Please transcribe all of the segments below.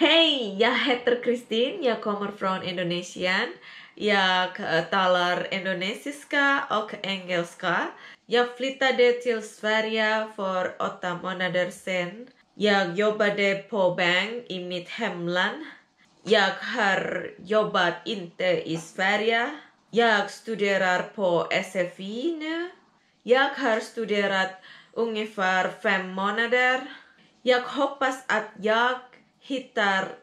Hey, ya Heather Christine, ya kommer från Indonesien. ya eh, talar indonesiska ok engelska. Jag ya flyttade till Sverige för åtta månader sedan. Jag ya jobbade på bank imit Hemlan, ya Jag har jobbat inte i Sverige. Jag ya studerar på SFI nu. Jag har studerat ungefär fem monader, Jag hoppas att jag hittar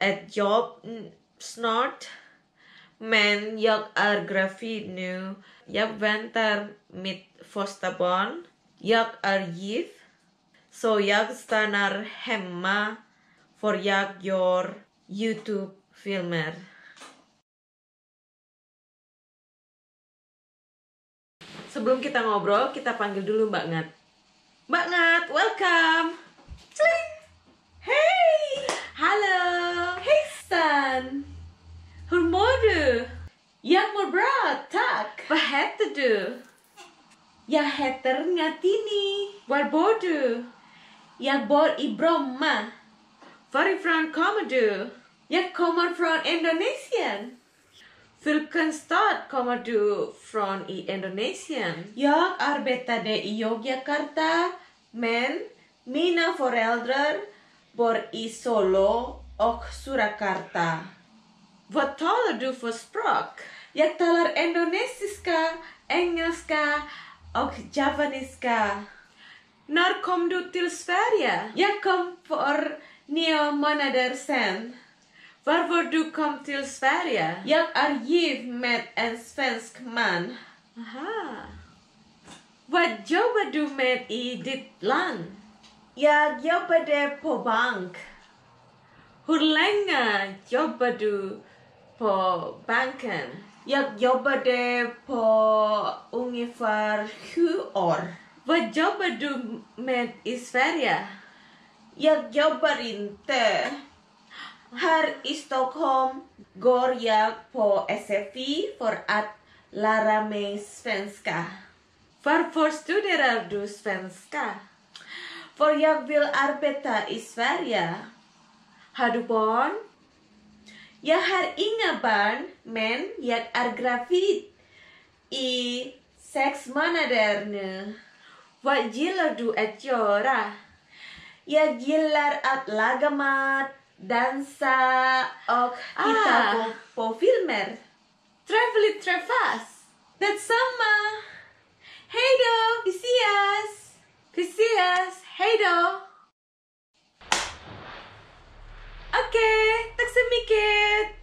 at job snort Men jag är gravid nu. Jag väntar mitt första barn. Jag är gift. Så jag stannar hemma för jag gör Youtube-filmer. Sebelum kita ngobrol, kita panggil dulu Mbak Ngat. Mbak Ngat, welcome! Cling! Johan! Hur mår du? Jag mår bra, tack! Vad heter du? Jag heter Natini. Var bor du? Jag bor i Bromma. Varifrån kommer du? Jag kommer från Indonesien. Vilken stad kommer du i Yogyakarta, men mina föräldrar bor i Solo och Surakarta. Vad talar du för språk? Jag talar indonesiska, engelska och javaniska. När kom du till Sverige? Jag kom för nio månader sedan. Varför du kom till Sverige? Jag är gift med en svensk man. Aha. Vad jobbar du med i ditt land? Jag jobbade på bank. hur länge jobbar du på banken? Jag ya, jobbade på ungefär sju år. Vad jobbar du med ya, i Sverige? Jag jobbar inte. Här i Stockholm går jag på SFI för att lära mig svenska. Varför studerar du svenska? För jag vill arbeta i Sverige. Hadupon, ya hari har inga men yak argafit, i sex månader nu. gillar du att göra? Ya Jag gillar lagamat laga dansa ok kita ah, po, på filmer. travel it Detsamma! Hej sama hey do Vi hey do Okay, tak så